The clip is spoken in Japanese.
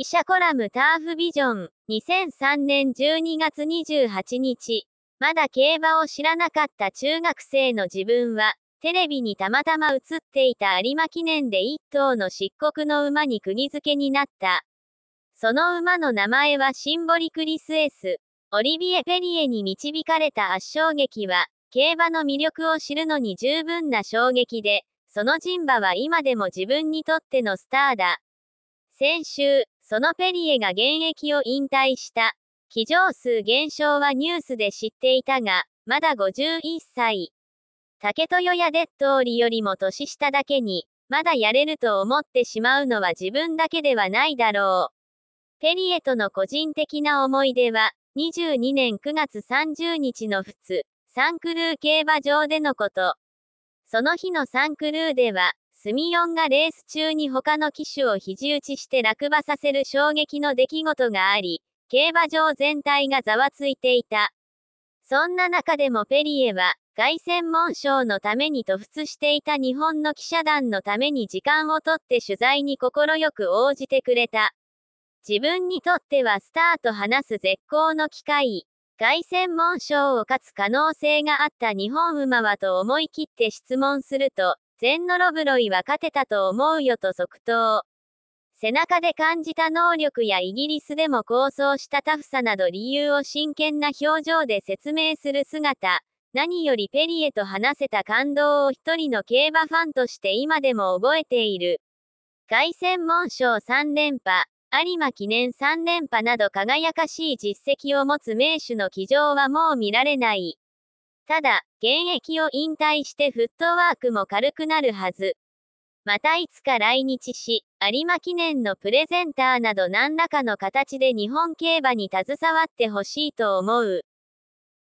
記者コラムターフビジョン、2003年12月28日。まだ競馬を知らなかった中学生の自分は、テレビにたまたま映っていた有馬記念で一頭の漆黒の馬に釘付けになった。その馬の名前はシンボリクリスエス。オリビエ・ペリエに導かれた圧勝劇は、競馬の魅力を知るのに十分な衝撃で、その人馬は今でも自分にとってのスターだ。先週、そのペリエが現役を引退した。騎乗数減少はニュースで知っていたが、まだ51歳。竹豊やデッドーリよりも年下だけに、まだやれると思ってしまうのは自分だけではないだろう。ペリエとの個人的な思い出は、22年9月30日の2、サンクルー競馬場でのこと。その日のサンクルーでは、スミヨンがレース中に他の騎手を肘打ちして落馬させる衝撃の出来事があり、競馬場全体がざわついていた。そんな中でもペリエは、凱旋門賞のために突出していた日本の記者団のために時間をとって取材に快く応じてくれた。自分にとってはスターと話す絶好の機会。凱旋門賞を勝つ可能性があった日本馬はと思い切って質問すると、全ノロブロイは勝てたと思うよと即答。背中で感じた能力やイギリスでも構想したタフさなど理由を真剣な表情で説明する姿、何よりペリエと話せた感動を一人の競馬ファンとして今でも覚えている。凱旋門賞3連覇、有馬記念3連覇など輝かしい実績を持つ名手の騎乗はもう見られない。ただ、現役を引退してフットワークも軽くなるはず。またいつか来日し、有馬記念のプレゼンターなど何らかの形で日本競馬に携わってほしいと思う。